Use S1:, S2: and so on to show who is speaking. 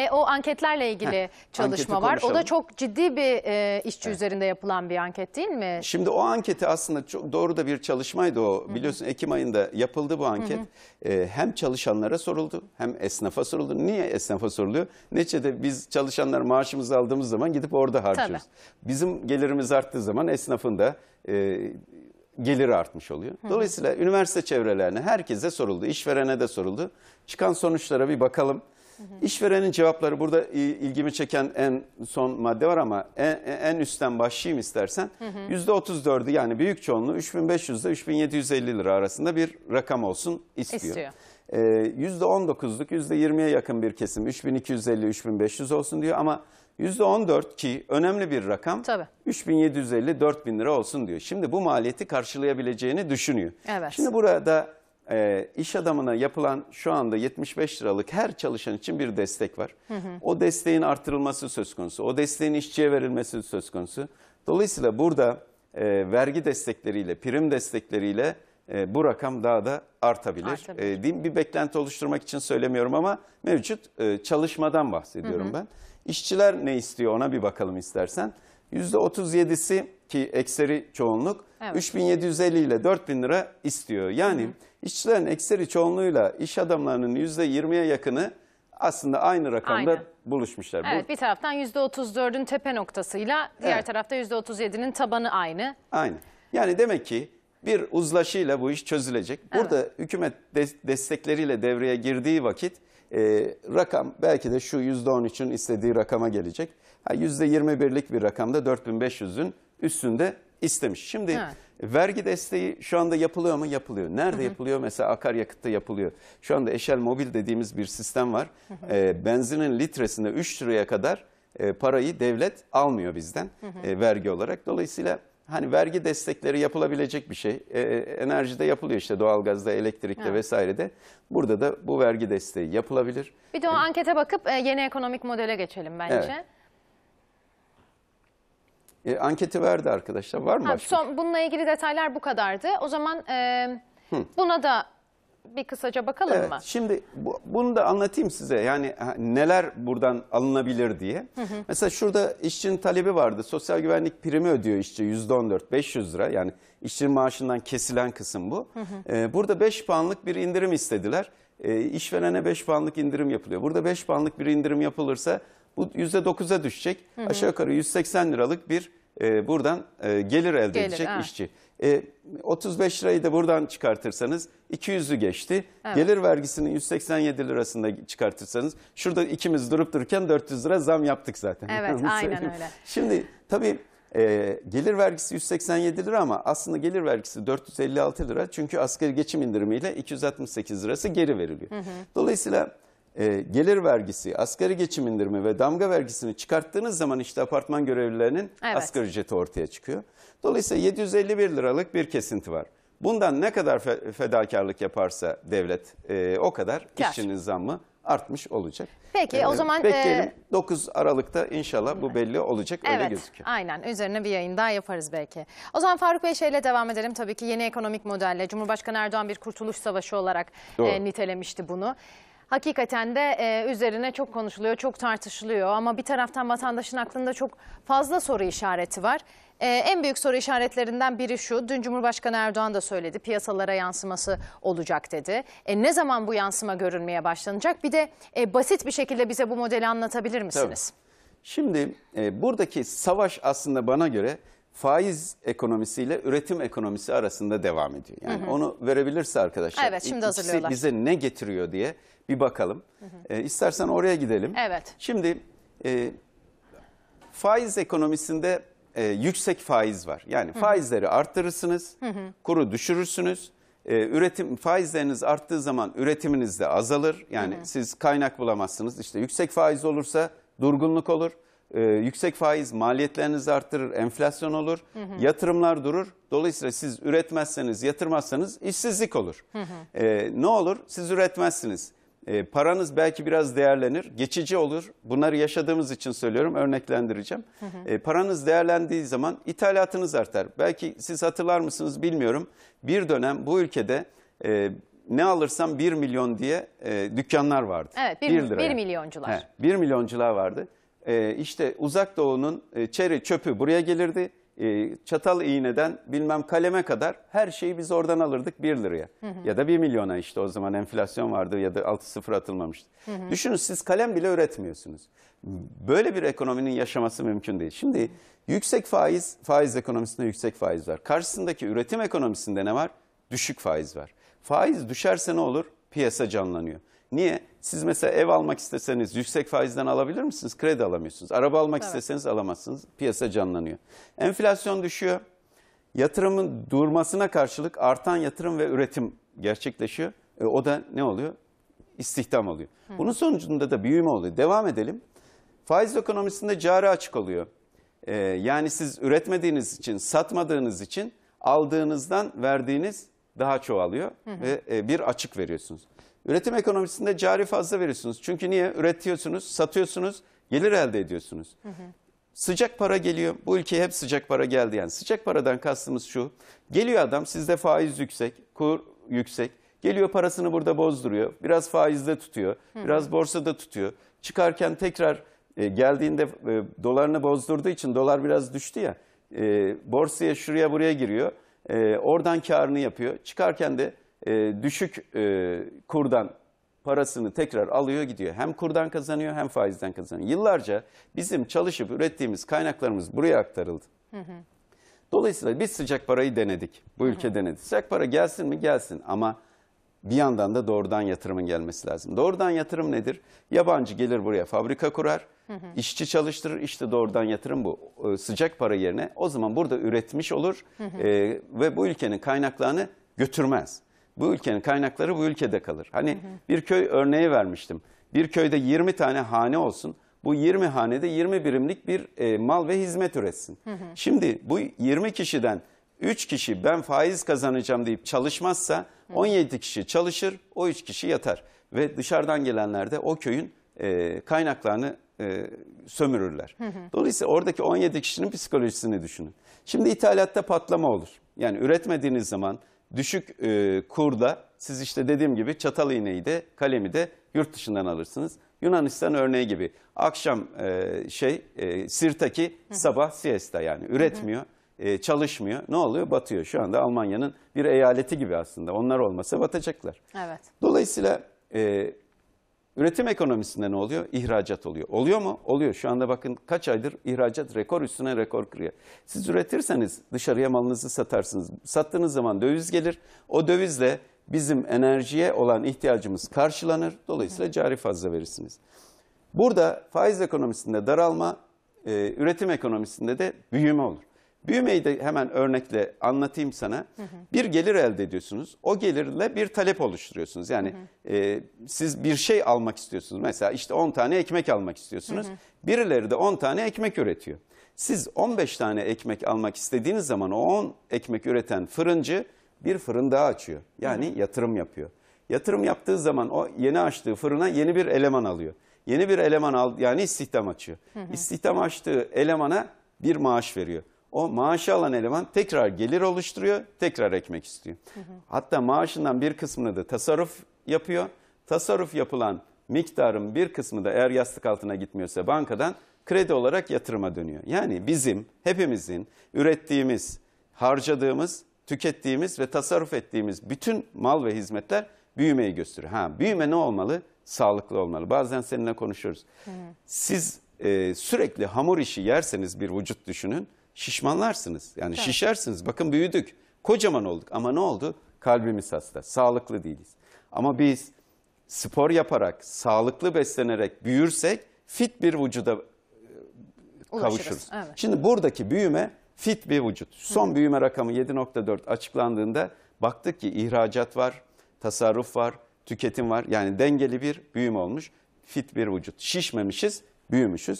S1: E, o anketlerle ilgili Heh, çalışma var. Konuşalım. O da çok ciddi bir e, işçi evet. üzerinde yapılan bir anket değil mi? Şimdi
S2: o anketi aslında çok doğru da bir çalışmaydı o. Hı -hı. Biliyorsun Ekim ayında yapıldı bu anket. E, hem çalışanlara soruldu hem esnafa soruldu. Niye esnafa soruluyor? Neçede biz çalışanlar maaşımızı aldığımız zaman gidip orada harcıyoruz. Tabii. Bizim gelirimiz arttığı zaman esnafın da... E, geliri artmış oluyor. Dolayısıyla Hı -hı. üniversite çevrelerine herkese soruldu, işverene de soruldu. Çıkan sonuçlara bir bakalım hı. İşverenin cevapları burada ilgimi çeken en son madde var ama en, e, en üstten başlayayım istersen. Yüzde %34'ü yani büyük çoğunluğu 3500 ile 3750 lira arasında bir rakam olsun istiyor. istiyor. Ee, %19'luk %20'ye yakın bir kesim 3250-3500 olsun diyor ama %14 ki önemli bir rakam 3750-4000 lira olsun diyor. Şimdi bu maliyeti karşılayabileceğini düşünüyor.
S1: Evet. Şimdi burada
S2: e, iş adamına yapılan şu anda 75 liralık her çalışan için bir destek var. Hı hı. O desteğin artırılması söz konusu. O desteğin işçiye verilmesi söz konusu. Dolayısıyla burada e, vergi destekleriyle, prim destekleriyle e, bu rakam daha da artabilir. artabilir. E, bir beklenti oluşturmak için söylemiyorum ama mevcut e, çalışmadan bahsediyorum hı hı. ben. İşçiler ne istiyor ona bir bakalım istersen. %37'si ki ekseri çoğunluk evet. 3750 ile 4000 lira istiyor. Yani hı işçilerin ekseri çoğunluğuyla iş adamlarının %20'ye yakını aslında aynı rakamda aynı. buluşmuşlar. Evet,
S1: bir taraftan %34'ün tepe noktasıyla diğer evet. tarafta %37'nin tabanı aynı.
S2: Aynı. Yani demek ki bir uzlaşıyla bu iş çözülecek. Burada evet. hükümet destekleriyle devreye girdiği vakit e, rakam belki de şu %13'ün istediği rakama gelecek. Ha, %21'lik bir rakamda 4500'ün üstünde istemiş. Şimdi evet. vergi desteği şu anda yapılıyor mu? Yapılıyor. Nerede hı hı. yapılıyor? Mesela akaryakıtta yapılıyor. Şu anda eşel mobil dediğimiz bir sistem var. Hı hı. E, benzinin litresinde 3 liraya kadar e, parayı devlet almıyor bizden hı hı. E, vergi olarak. Dolayısıyla hani vergi destekleri yapılabilecek bir şey. E, e enerjide yapılıyor işte doğalgazda, elektrikte ha. vesairede. Burada da bu vergi desteği yapılabilir.
S1: Bir de o e, ankete bakıp e, yeni ekonomik modele geçelim bence. Evet.
S2: E, anketi verdi arkadaşlar. Var mı ha, başka?
S1: Son, şey? bununla ilgili detaylar bu kadardı. O zaman e, buna da bir kısaca bakalım evet, mı?
S2: Şimdi bu, bunu da anlatayım size. Yani neler buradan alınabilir diye. Hı hı. Mesela şurada işçinin talebi vardı. Sosyal güvenlik primi ödüyor işçi %14, 500 lira. Yani işçinin maaşından kesilen kısım bu. Hı hı. Ee, burada beş puanlık bir indirim istediler. Ee, işverene 5 puanlık indirim yapılıyor. Burada beş puanlık bir indirim yapılırsa bu %9'a düşecek. Hı hı. Aşağı yukarı 180 liralık bir e, buradan e, gelir elde gelir, edecek evet. işçi. E, 35 lirayı da buradan çıkartırsanız 200'ü geçti. Evet. Gelir vergisini 187 lirasında çıkartırsanız şurada ikimiz durup dururken 400 lira zam yaptık zaten. Evet aynen öyle. Şimdi tabii e, gelir vergisi 187 lira ama aslında gelir vergisi 456 lira. Çünkü asgari geçim indirimiyle 268 lirası geri veriliyor. Hı hı. Dolayısıyla e, gelir vergisi, asgari geçim indirimi ve damga vergisini çıkarttığınız zaman işte apartman görevlilerinin evet. asgari ücreti ortaya çıkıyor. Dolayısıyla 751 liralık bir kesinti var. Bundan ne kadar fedakarlık yaparsa devlet e, o kadar Kâr. işçinin zammı artmış olacak.
S1: Peki ee, o zaman... E, bekleyelim e...
S2: 9 Aralık'ta inşallah bu belli olacak evet, öyle gözüküyor.
S1: Aynen üzerine bir yayın daha yaparız belki. O zaman Faruk Bey şeyle devam edelim tabii ki yeni ekonomik modelle Cumhurbaşkanı Erdoğan bir kurtuluş savaşı olarak e, Doğru. e, nitelemişti bunu hakikaten de e, üzerine çok konuşuluyor, çok tartışılıyor. Ama bir taraftan vatandaşın aklında çok fazla soru işareti var. Ee, en büyük soru işaretlerinden biri şu, dün Cumhurbaşkanı Erdoğan da söyledi, piyasalara yansıması olacak dedi. E, ne zaman bu yansıma görünmeye başlanacak? Bir de e, basit bir şekilde bize bu modeli anlatabilir misiniz?
S2: Tabii. Şimdi e, buradaki savaş aslında bana göre faiz ekonomisiyle üretim ekonomisi arasında devam ediyor. Yani hı hı. onu verebilirse arkadaşlar. Evet şimdi hazırlıyorlar. bize ne getiriyor diye bir bakalım. Hı hı. E, istersen oraya gidelim. Evet. Şimdi e, faiz ekonomisinde e, yüksek faiz var. Yani hı hı. faizleri arttırırsınız, hı hı. kuru düşürürsünüz. E, üretim faizleriniz arttığı zaman üretiminiz de azalır. Yani hı hı. siz kaynak bulamazsınız. İşte yüksek faiz olursa durgunluk olur e, yüksek faiz maliyetleriniz arttırır, enflasyon olur, hı hı. yatırımlar durur. Dolayısıyla siz üretmezseniz, yatırmazsanız işsizlik olur. Hı hı. E, ee, ne olur? Siz üretmezsiniz. E, paranız belki biraz değerlenir, geçici olur. Bunları yaşadığımız için söylüyorum, örneklendireceğim. Hı hı. E, paranız değerlendiği zaman ithalatınız artar. Belki siz hatırlar mısınız bilmiyorum. Bir dönem bu ülkede... E, ne alırsam 1 milyon diye e, dükkanlar vardı. Evet 1,
S1: milyoncular. He,
S2: 1 milyoncular vardı e, işte uzak doğunun e, çeri çöpü buraya gelirdi. Ee, çatal iğneden bilmem kaleme kadar her şeyi biz oradan alırdık 1 liraya. Hı hı. Ya da 1 milyona işte o zaman enflasyon vardı ya da 6 sıfır atılmamıştı. Hı hı. Düşünün siz kalem bile üretmiyorsunuz. Böyle bir ekonominin yaşaması mümkün değil. Şimdi yüksek faiz, faiz ekonomisinde yüksek faiz var. Karşısındaki üretim ekonomisinde ne var? Düşük faiz var. Faiz düşerse ne olur? Piyasa canlanıyor. Niye? Siz mesela ev almak isteseniz yüksek faizden alabilir misiniz? Kredi alamıyorsunuz. Araba almak evet. isteseniz alamazsınız. Piyasa canlanıyor. Enflasyon düşüyor. Yatırımın durmasına karşılık artan yatırım ve üretim gerçekleşiyor. E, o da ne oluyor? İstihdam oluyor. Hı. Bunun sonucunda da büyüme oluyor. Devam edelim. Faiz ekonomisinde cari açık oluyor. E, yani siz üretmediğiniz için, satmadığınız için aldığınızdan verdiğiniz daha çoğalıyor hı hı. ve e, bir açık veriyorsunuz. Üretim ekonomisinde cari fazla veriyorsunuz. Çünkü niye? Üretiyorsunuz, satıyorsunuz, gelir elde ediyorsunuz. Hı hı. Sıcak para geliyor. Bu ülkeye hep sıcak para geldi. Yani sıcak paradan kastımız şu. Geliyor adam sizde faiz yüksek, kur yüksek. Geliyor parasını burada bozduruyor. Biraz faizde tutuyor, biraz borsada tutuyor. Çıkarken tekrar e, geldiğinde e, dolarını bozdurduğu için dolar biraz düştü ya. E, borsaya şuraya buraya giriyor. E, oradan karını yapıyor. Çıkarken de e, düşük e, kurdan parasını tekrar alıyor gidiyor. Hem kurdan kazanıyor hem faizden kazanıyor. Yıllarca bizim çalışıp ürettiğimiz kaynaklarımız buraya aktarıldı. Dolayısıyla biz sıcak parayı denedik. Bu ülke hı denedi. Sıcak para gelsin mi gelsin ama bir yandan da doğrudan yatırımın gelmesi lazım. Doğrudan yatırım nedir? Yabancı gelir buraya fabrika kurar, hı hı. işçi çalıştırır. İşte doğrudan yatırım bu. Ee, sıcak para yerine o zaman burada üretmiş olur hı hı. E, ve bu ülkenin kaynaklarını götürmez. Bu ülkenin kaynakları bu ülkede kalır. Hani hı hı. bir köy örneği vermiştim. Bir köyde 20 tane hane olsun. Bu 20 hanede 20 birimlik bir e, mal ve hizmet üretsin. Hı hı. Şimdi bu 20 kişiden 3 kişi ben faiz kazanacağım deyip çalışmazsa 17 kişi çalışır, o 3 kişi yatar. Ve dışarıdan gelenler de o köyün e, kaynaklarını e, sömürürler. Hı hı. Dolayısıyla oradaki 17 kişinin psikolojisini düşünün. Şimdi ithalatta patlama olur. Yani üretmediğiniz zaman düşük e, kurda siz işte dediğim gibi çatal iğneyi de kalemi de yurt dışından alırsınız. Yunanistan örneği gibi akşam e, şey e, Sirtaki Hı. sabah siesta yani üretmiyor. Hı. E, çalışmıyor. Ne oluyor? Batıyor. Şu anda Almanya'nın bir eyaleti gibi aslında. Onlar olmasa batacaklar. Evet. Dolayısıyla e, Üretim ekonomisinde ne oluyor? İhracat oluyor. Oluyor mu? Oluyor. Şu anda bakın kaç aydır ihracat rekor üstüne rekor kırıyor. Siz üretirseniz dışarıya malınızı satarsınız. Sattığınız zaman döviz gelir. O dövizle bizim enerjiye olan ihtiyacımız karşılanır. Dolayısıyla cari fazla verirsiniz. Burada faiz ekonomisinde daralma, e, üretim ekonomisinde de büyüme olur. Büyümeyi de hemen örnekle anlatayım sana. Hı hı. Bir gelir elde ediyorsunuz. O gelirle bir talep oluşturuyorsunuz. Yani hı hı. E, siz bir şey almak istiyorsunuz. Mesela işte 10 tane ekmek almak istiyorsunuz. Hı hı. Birileri de 10 tane ekmek üretiyor. Siz 15 tane ekmek almak istediğiniz zaman o 10 ekmek üreten fırıncı bir fırın daha açıyor. Yani hı hı. yatırım yapıyor. Yatırım yaptığı zaman o yeni açtığı fırına yeni bir eleman alıyor. Yeni bir eleman al yani istihdam açıyor. Hı hı. İstihdam açtığı elemana bir maaş veriyor. O maaşı alan eleman tekrar gelir oluşturuyor, tekrar ekmek istiyor. Hı hı. Hatta maaşından bir kısmını da tasarruf yapıyor. Tasarruf yapılan miktarın bir kısmı da eğer yastık altına gitmiyorsa bankadan kredi olarak yatırıma dönüyor. Yani bizim hepimizin ürettiğimiz, harcadığımız, tükettiğimiz ve tasarruf ettiğimiz bütün mal ve hizmetler büyümeyi gösteriyor. Ha, büyüme ne olmalı? Sağlıklı olmalı. Bazen seninle konuşuyoruz. Hı. Siz e, sürekli hamur işi yerseniz bir vücut düşünün şişmanlarsınız. Yani evet. şişersiniz. Bakın büyüdük. Kocaman olduk ama ne oldu? Kalbimiz hasta. Sağlıklı değiliz. Ama biz spor yaparak, sağlıklı beslenerek büyürsek fit bir vücuda
S1: e, kavuşuruz. evet. Şimdi
S2: buradaki büyüme fit bir vücut. Son Hı. büyüme rakamı 7.4 açıklandığında baktık ki ihracat var, tasarruf var, tüketim var. Yani dengeli bir büyüme olmuş. Fit bir vücut. Şişmemişiz, büyümüşüz.